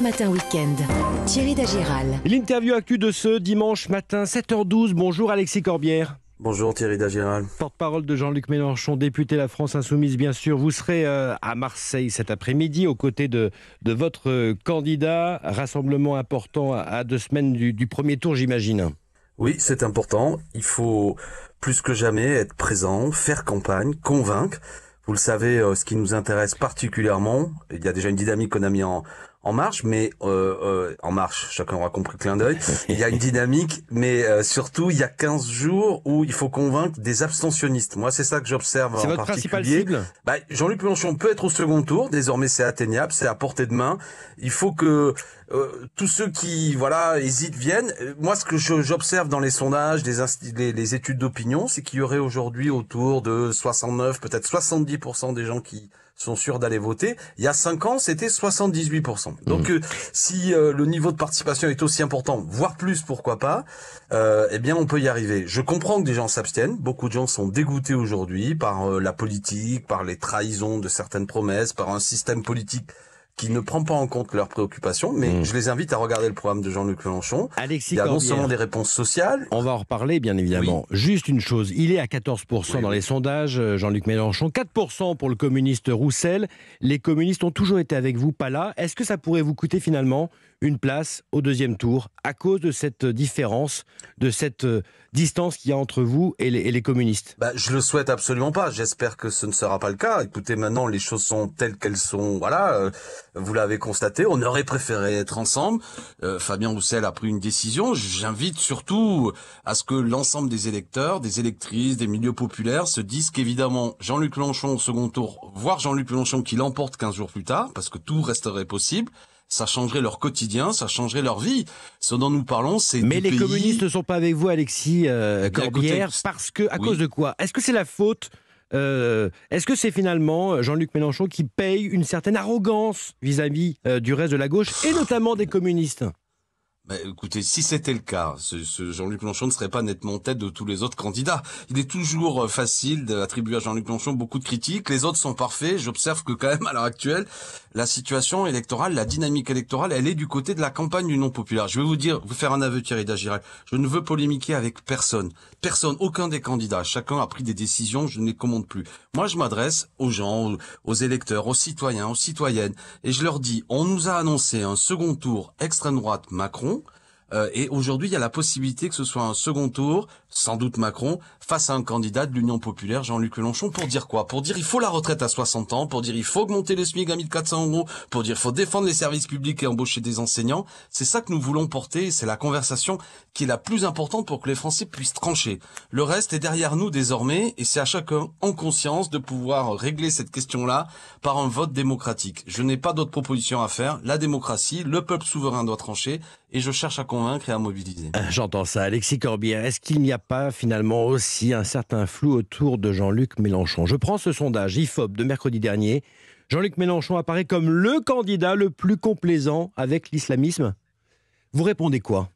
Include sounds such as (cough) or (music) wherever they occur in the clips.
Matin Week-end. Thierry Dagiral. L'interview q de ce dimanche matin, 7h12. Bonjour Alexis Corbière. Bonjour Thierry Dagiral. Porte-parole de Jean-Luc Mélenchon, député de La France Insoumise, bien sûr. Vous serez euh, à Marseille cet après-midi aux côtés de, de votre candidat. Rassemblement important à deux semaines du, du premier tour, j'imagine. Oui, c'est important. Il faut plus que jamais être présent, faire campagne, convaincre. Vous le savez, euh, ce qui nous intéresse particulièrement, il y a déjà une dynamique qu'on a mis en, en marche, mais euh, euh, en marche, chacun aura compris le clin d'œil. (laughs) Il y a une dynamique, mais euh, surtout, il y a 15 jours où il faut convaincre des abstentionnistes. Moi, c'est ça que j'observe en votre principal Cible bah, Jean-Luc Mélenchon peut être au second tour, désormais c'est atteignable, c'est à portée de main. Il faut que tous ceux qui voilà hésitent viennent. Moi, ce que j'observe dans les sondages, les études d'opinion, c'est qu'il y aurait aujourd'hui autour de 69, peut-être 70% des gens qui sont sûrs d'aller voter. Il y a 5 ans, c'était 78%. Donc mmh. euh, si euh, le niveau de participation est aussi important, voire plus, pourquoi pas, euh, eh bien on peut y arriver. Je comprends que des gens s'abstiennent. Beaucoup de gens sont dégoûtés aujourd'hui par la politique, par les trahisons de certaines promesses, par un système politique qui ne prend pas en compte leurs préoccupations, mais hmm. je les invite à regarder le programme de Jean-Luc Mélenchon. Alexis il y a non seulement des réponses sociales. On va en reparler, bien évidemment. Juste une chose, il est à 14% dans les sondages, euh, Jean-Luc Mélenchon, 4% pour le communiste Roussel. Les communistes ont toujours été avec vous, pas là. Est-ce que ça pourrait vous coûter finalement une place au deuxième tour à cause de cette différence, de cette euh, distance qu'il y a entre vous et les, communistes bah, Je le souhaite absolument pas. J'espère que ce ne sera pas le cas. Écoutez, maintenant, les choses sont telles qu'elles sont. Voilà, euh, vous l'avez constaté, on aurait préféré être ensemble. Euh, Fabien Roussel a pris une décision. J'invite surtout à ce que l'ensemble des électeurs, des électrices, des milieux populaires se disent qu'évidemment, Jean-Luc Mélenchon au second tour, voire Jean-Luc Mélenchon qui l'emporte 15 jours plus tard, parce que tout resterait possible ça changerait leur quotidien, ça changerait leur vie. Ce dont nous parlons, c'est Mais les communistes ne sont pas avec vous, Alexis euh, Corbière, parce que à cause de quoi Est-ce que c'est la faute euh, Est-ce que c'est finalement euh, Jean-Luc Mélenchon qui paye une certaine arrogance vis-à-vis du reste de la gauche et ah. notamment des communistes bah, écoutez, si c'était le cas, ce, Jean-Luc Mélenchon ne serait pas nettement tête de tous les autres candidats. Il est toujours euh, facile d'attribuer à Jean-Luc Mélenchon beaucoup de critiques. Les autres sont parfaits. J'observe que quand même, à l'heure actuelle, la situation électorale, la dynamique électorale, elle est du côté de la campagne du non populaire. Je vais vous dire, vous faire un aveu Thierry Dagirac. Je ne veux polémiquer avec personne. Personne, aucun des candidats. Chacun a pris des décisions, je ne les commande plus. Moi, je m'adresse aux gens, aux électeurs, aux citoyens, aux citoyennes. Et je leur dis, on nous a annoncé un second tour extrême droite Macron euh, et aujourd'hui, il y a la possibilité que ce soit un second tour sans doute Macron, face à un candidat de l'Union populaire, Jean-Luc Mélenchon, pour dire quoi Pour dire il faut la retraite à 60 ans, pour dire il faut augmenter le SMIC à 1400 euros, pour dire il faut défendre les services publics et embaucher des enseignants. C'est ça que nous voulons porter, c'est la conversation qui est la plus importante pour que les Français puissent trancher. Le reste est derrière nous désormais, et c'est à chacun en conscience de pouvoir régler cette question-là par un vote démocratique. Je n'ai pas d'autres propositions à faire. La démocratie, le peuple souverain doit trancher, et je cherche à convaincre et à mobiliser. J'entends ça. Alexis Corbière, est-ce qu'il n'y a pas finalement aussi un certain flou autour de Jean-Luc Mélenchon Je prends ce sondage IFOP de mercredi dernier. Jean-Luc Mélenchon apparaît comme le candidat le plus complaisant avec l'islamisme. Vous répondez quoi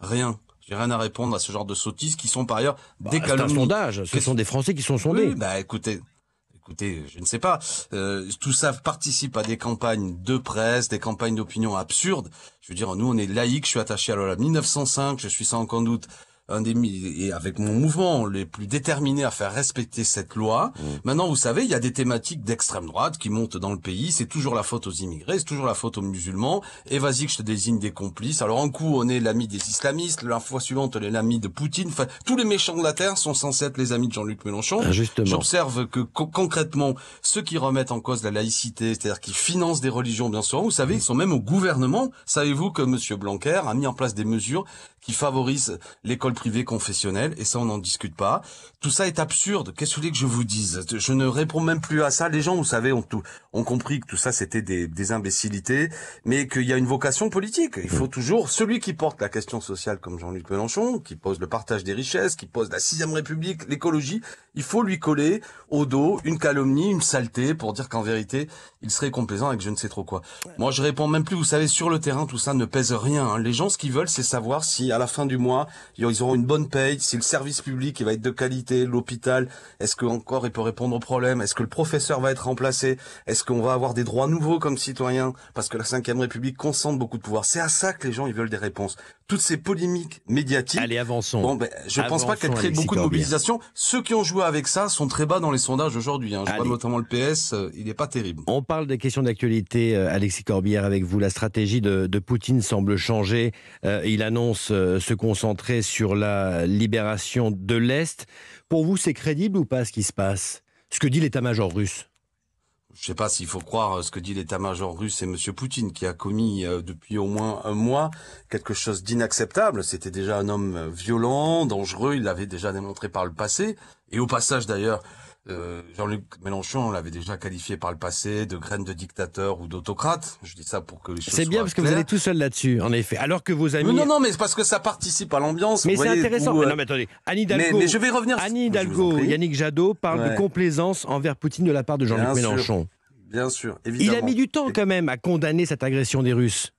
Rien. J'ai rien à répondre à ce genre de sottises qui sont par ailleurs calomnies. Bah, c'est un sondage. Ce sont des Français qui sont sondés. bah écoutez, écoutez, je ne sais pas. Euh, tout ça participe à des campagnes de presse, des campagnes d'opinion absurdes. Je veux dire, nous, on est laïcs. Je suis attaché à la 1905. Je suis sans aucun doute un des et avec mon mouvement les plus déterminés à faire respecter cette loi. Mmh. Maintenant, vous savez, il y a des thématiques d'extrême droite qui montent dans le pays. C'est toujours la faute aux immigrés, c'est toujours la faute aux musulmans. Et vas-y que je te désigne des complices. Alors un coup, on est l'ami des islamistes. La fois suivante, on est l'ami de Poutine. Enfin, tous les méchants de la terre sont censés être les amis de Jean-Luc Mélenchon. Ah, J'observe que concrètement, ceux qui remettent en cause la laïcité, c'est-à-dire qui financent des religions, bien sûr, vous savez, ils sont même au gouvernement. Savez-vous que Monsieur Blanquer a mis en place des mesures qui favorisent l'école privé confessionnel, et ça, on n'en discute pas. Tout ça est absurde. Qu'est-ce que vous voulez que je vous dise Je ne réponds même plus à ça. Les gens, vous savez, ont, tout, ont compris que tout ça, c'était des, des imbécilités, mais qu'il y a une vocation politique. Il faut mm. toujours, celui qui porte la question sociale, comme Jean-Luc Mélenchon, qui pose le partage des richesses, qui pose la sixième république, l'écologie, il faut lui coller au dos une calomnie, une saleté pour dire qu'en vérité, il serait complaisant avec je ne sais trop quoi. Moi, je réponds même plus. Vous savez, sur le terrain, tout ça ne pèse rien. Hein. Les gens, ce qu'ils veulent, c'est savoir si à la fin du mois, ils auront une bonne paye, si le service public va être de qualité, l'hôpital, est-ce que il peut répondre aux problèmes, est-ce que le professeur va être remplacé, est-ce qu'on va avoir des droits nouveaux comme citoyens, parce que la Ve République concentre beaucoup de pouvoir. C'est à ça que les gens ils veulent des réponses toutes ces polémiques médiatiques. Allez, avançons. Bon, ben, je ne pense pas qu'elle crée beaucoup de mobilisation. Ceux qui ont joué avec ça sont très bas dans les sondages aujourd'hui. Hein. Je vois notamment le PS, euh, il n'est pas terrible. On parle des questions d'actualité, euh, Alexis Corbière, avec vous. La stratégie de, Poutine semble changer. Euh, il annonce se concentrer sur la libération de l'Est. Pour vous, c'est crédible ou pas ce qui se passe Ce que dit l'état-major russe je sais pas s'il faut croire euh, ce que dit l'état-major russe et M. Poutine, qui a commis euh, depuis au moins un mois quelque chose d'inacceptable. C'était déjà un homme euh, violent, dangereux, il l'avait déjà démontré par le passé. Et au passage d'ailleurs, euh, Jean-Luc Mélenchon l'avait déjà qualifié par le passé de graine de dictateur ou d'autocrate. Je dis ça pour que les choses. C'est bien parce que vous allez tout seul là-dessus, en effet. Alors que vos amis. non, non, mais c'est parce que ça participe à l'ambiance. Mais c'est intéressant. Euh, non, mais attendez. Annie Hidalgo. je vais revenir. Yannick Jadot parle de complaisance envers Poutine de la part de Jean-Luc Mélenchon. Bien sûr, Il a mis du temps quand même à condamner cette agression des Russes.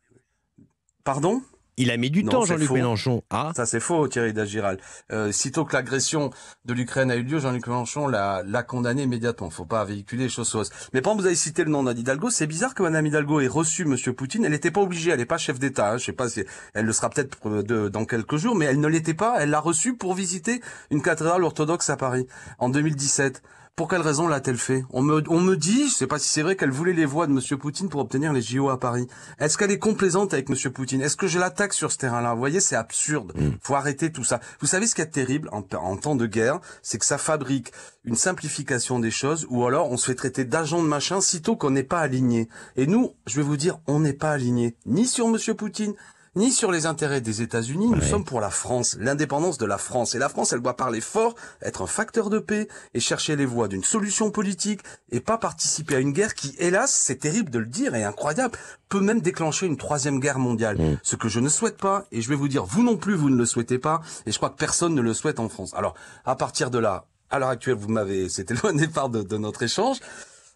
Pardon il a mis du temps, Jean-Luc Mélenchon. Ah. Ça, c'est faux, Thierry Dagiral. Euh, sitôt que l'agression de l'Ukraine a eu lieu, Jean-Luc Mélenchon l'a condamné immédiatement. Faut pas véhiculer les choses Mais quand vous avez cité le nom d'Anne Hidalgo, c'est bizarre que Madame Hidalgo ait reçu Monsieur Poutine. Elle n'était pas obligée, elle n'est pas chef d'État. Hein. Je sais pas si elle le sera peut-être euh, dans quelques jours, mais elle ne l'était pas. Elle l'a reçu pour visiter une cathédrale orthodoxe à Paris en 2017. Pour quelle raison l'a-t-elle fait on me, on me dit, je sais pas si c'est vrai, qu'elle voulait les voix de Monsieur Poutine pour obtenir les JO à Paris. Est-ce qu'elle est complaisante avec Monsieur Poutine Est-ce que je l'attaque sur ce terrain-là Vous voyez, c'est absurde. Il hmm. Faut arrêter tout ça. Vous savez ce qui est terrible en, temps de guerre, c'est que ça fabrique une simplification des choses, ou alors on se fait traiter d'agent de machin sitôt qu'on n'est pas aligné. Et nous, je vais vous dire, on n'est pas aligné ni sur Monsieur Poutine, ni sur les intérêts des États-Unis. Nous sommes pour la France, l'indépendance de la France. Et la France, elle doit parler fort, être un facteur de paix et chercher les voies d'une solution politique et pas participer à une guerre qui, hélas, c'est terrible de le dire et incroyable, peut même déclencher une troisième guerre mondiale. Mm. Ce que je ne souhaite pas, et je vais vous dire, vous non plus, vous ne le souhaitez pas, et je crois que personne ne le souhaite en France. Alors, à partir de là, à l'heure actuelle, vous m'avez, c'était loin départ de notre échange.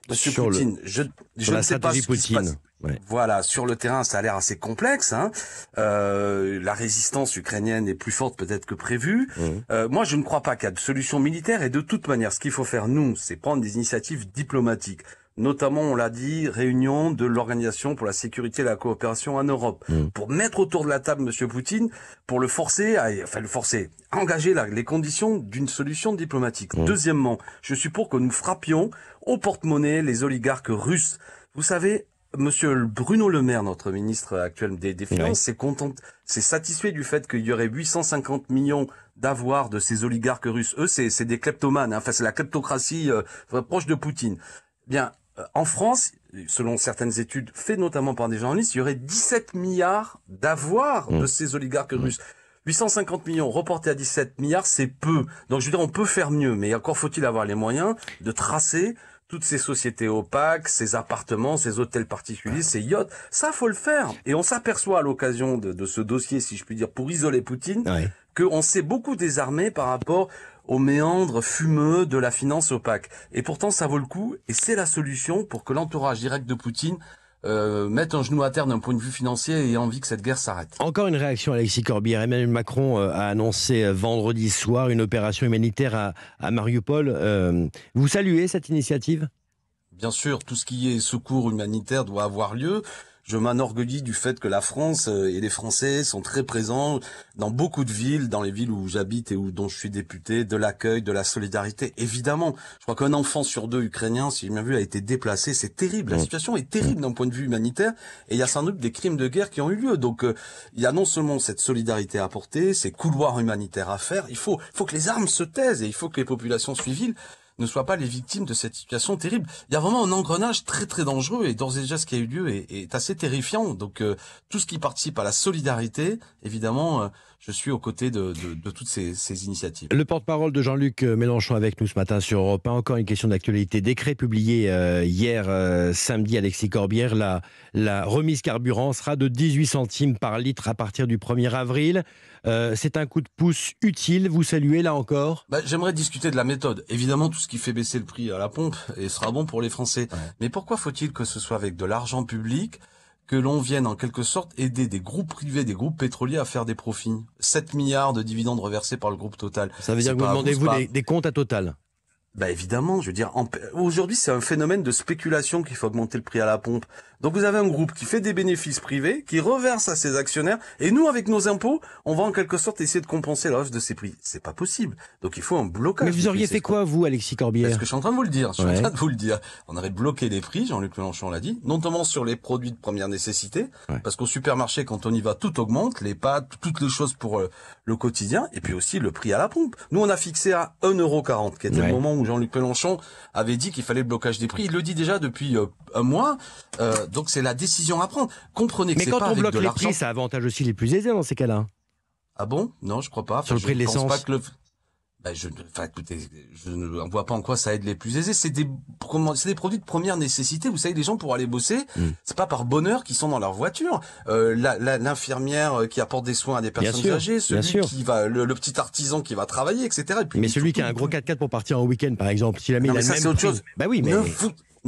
Monsieur Poutine, je, ne sais pas Poutine. Voilà, sur le terrain, ça a l'air assez complexe. Hein. Euh, la résistance ukrainienne est plus forte peut-être que prévu. Euh, moi, je ne crois pas qu'il y a de solution militaire. Et de toute manière, ce qu'il faut faire, nous, c'est prendre des initiatives diplomatiques notamment, on l'a dit, réunion de l'Organisation pour la sécurité et la coopération en Europe, mm. pour mettre autour de la table Monsieur Poutine, pour le forcer, à, enfin le forcer, engager les conditions d'une solution diplomatique. Mm. Deuxièmement, je suis pour que nous frappions au porte-monnaie les oligarques russes. Vous savez, Monsieur Bruno Le Maire, notre ministre actuel des, Finances, s'est c'est satisfait du fait qu'il y aurait 850 millions d'avoir de ces oligarques russes. Eux, c'est des kleptomanes, hein. enfin c'est la kleptocratie euh, proche de Poutine. Bien, euh, en France, selon certaines études faites notamment par des journalistes, il y aurait 17 milliards d'avoirs de hmm. ces oligarques hmm. russes. 850 millions reportés à 17 milliards, c'est peu. Donc je veux dire, on peut faire mieux, mais encore faut-il avoir les moyens de tracer toutes ces sociétés opaques, ces appartements, ces hôtels particuliers, ces yachts. Ça, faut le faire. Et on s'aperçoit à l'occasion de, ce dossier, si je puis dire, pour isoler Poutine, qu'on s'est beaucoup désarmé par rapport aux méandres fumeux de la finance opaque. Et pourtant, ça vaut le coup, et c'est la solution pour que l'entourage direct de Poutine euh, mette un genou à terre d'un point de vue financier et envie que cette guerre s'arrête. Encore une réaction, Alexis Corbière. Emmanuel Macron euh, a annoncé euh, vendredi soir une opération humanitaire à, à Mariupol. vous saluez cette initiative Bien sûr, tout ce qui est secours humanitaire doit avoir lieu je m'enorgueillis du fait que la France euh, et les Français sont très présents dans beaucoup de villes, dans les villes où j'habite et où dont je suis député, de l'accueil, de la solidarité. Évidemment, je crois qu'un enfant sur deux ukrainien, si j'ai bien vu, a été déplacé. C'est terrible. La mm. situation est terrible d'un point de vue humanitaire. Et il y a sans doute des crimes de guerre qui ont eu lieu. Donc, euh, il y a non seulement cette solidarité à apporter, ces couloirs humanitaires à faire. Il faut, faut que les armes se taisent et il faut que les populations civiles ne soient pas les victimes de cette situation terrible. Il y a vraiment un engrenage très très dangereux et d'ores et déjà ce qui a eu lieu est, assez terrifiant. Donc euh, tout ce qui participe à la solidarité, évidemment, euh, je suis aux côtés de, toutes ces, initiatives. Le porte-parole de Jean-Luc euh, Mélenchon avec nous ce matin sur Europe 1. Encore une question d'actualité. Décret publié hier samedi, Alexis Corbière, la, la remise carburant sera de 18 centimes par litre à partir du 1er avril. C'est un coup de pouce utile. Vous saluez là encore bah, J'aimerais discuter de la méthode. Évidemment, tout qui fait baisser le prix à la pompe et sera bon pour les Français. Mais pourquoi faut-il que ce soit avec de l'argent public que l'on vienne en quelque sorte aider des groupes privés, des groupes pétroliers à faire des profits 7 milliards de dividendes reversés par le groupe Total. Ça veut dire que vous demandez-vous des comptes à Total bah évidemment, je veux dire, aujourd'hui c'est un phénomène de spéculation qu'il faut augmenter le prix à la pompe. Donc vous avez un groupe qui fait des bénéfices privés, qui reverse à ses actionnaires, et nous avec nos impôts, on va en quelque sorte essayer de compenser la de ces prix. C'est pas possible. Donc il faut un blocage. Mais vous auriez fait quoi vous, Alexis Corbière Parce que je suis en train de vous le dire. Je suis en train de vous le dire. On aurait bloqué les prix, Jean-Luc Mélenchon l'a dit, notamment sur les produits de première nécessité, parce qu'au supermarché quand on y va, tout augmente, les pâtes, toutes les choses pour euh, le quotidien, et puis aussi le prix à la pompe. Nous on a fixé à 1,40€, qui était le moment où Jean-Luc Mélenchon avait dit qu'il fallait le blocage des prix. Il le dit déjà depuis euh, un mois. Euh, donc c'est la décision à prendre. Comprenez que Mais quand on bloque les prix, ça avantage aussi les plus aisés dans ces cas-là. Ah bon Non, je crois pas. Sur le prix de l'essence. Bah, je, ne vois pas en quoi ça aide les plus aisés. C'est des, des produits de première nécessité. Vous savez, les gens pour aller bosser, mm. c'est pas par bonheur qu'ils sont dans leur voiture. Euh, l'infirmière euh, qui apporte des soins à des personnes âgées, celui qui va, le, petit artisan qui va travailler, etc. mais celui qui a un gros 4x4 pour partir en week-end, par exemple, s'il a mis la mais ça, même. autre chose. Bah oui, mais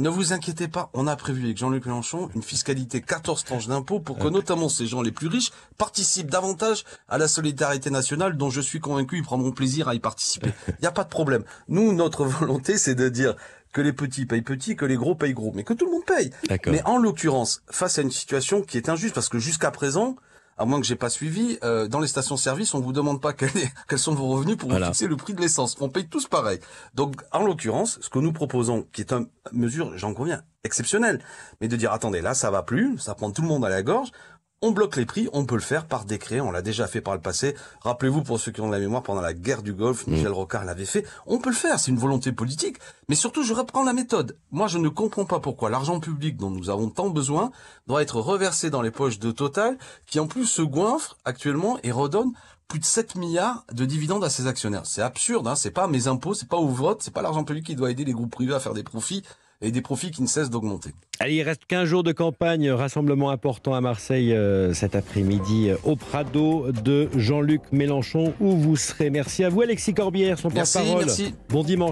ne vous inquiétez pas, on a prévu avec Jean-Luc Mélenchon une fiscalité 14 tranches d'impôts pour que notamment ces gens les plus riches participent davantage à la solidarité nationale dont je suis convaincu ils prendront plaisir à y participer. Il n'y a pas de problème. Nous, notre volonté, c'est de dire que les petits payent petits, que les gros payent gros, mais que tout le monde paye. Mais en l'occurrence, face à une situation qui est injuste, parce que jusqu'à présent, à moins que j'ai pas suivi, euh, dans les stations-service, on vous demande pas (laughs) quels, sont vos revenus pour vous fixer le prix de l'essence. On paye tous pareil. Donc, en l'occurrence, ce que nous proposons, qui est une mesure, j'en conviens, exceptionnelle, mais de dire attendez, là, ça va plus, ça prend tout le monde à la gorge. On bloque les prix, on peut le faire par décret, on l'a déjà fait par le passé. Rappelez-vous, pour ceux qui ont de la mémoire, pendant la guerre du Golfe, mm. Michel Rocard l'avait fait. On peut le faire, c'est une volonté politique. Mais surtout, je reprends la méthode. Moi, je ne comprends pas pourquoi l'argent public dont nous avons tant besoin doit être reversé dans les poches de Total, qui en plus se goinfre actuellement et redonne plus de 7 milliards de dividendes à ses actionnaires. C'est absurde, hein c'est pas mes impôts, c'est pas au vote, c'est pas l'argent public qui doit aider les groupes privés à faire des profits et des profits qui ne cessent d'augmenter. Allez, il reste 15 jours de campagne, rassemblement important à Marseille euh, cet après-midi euh, au Prado de Jean-Luc Mélenchon, où vous serez. Merci à vous Alexis Corbière, son porte-parole. Bon dimanche.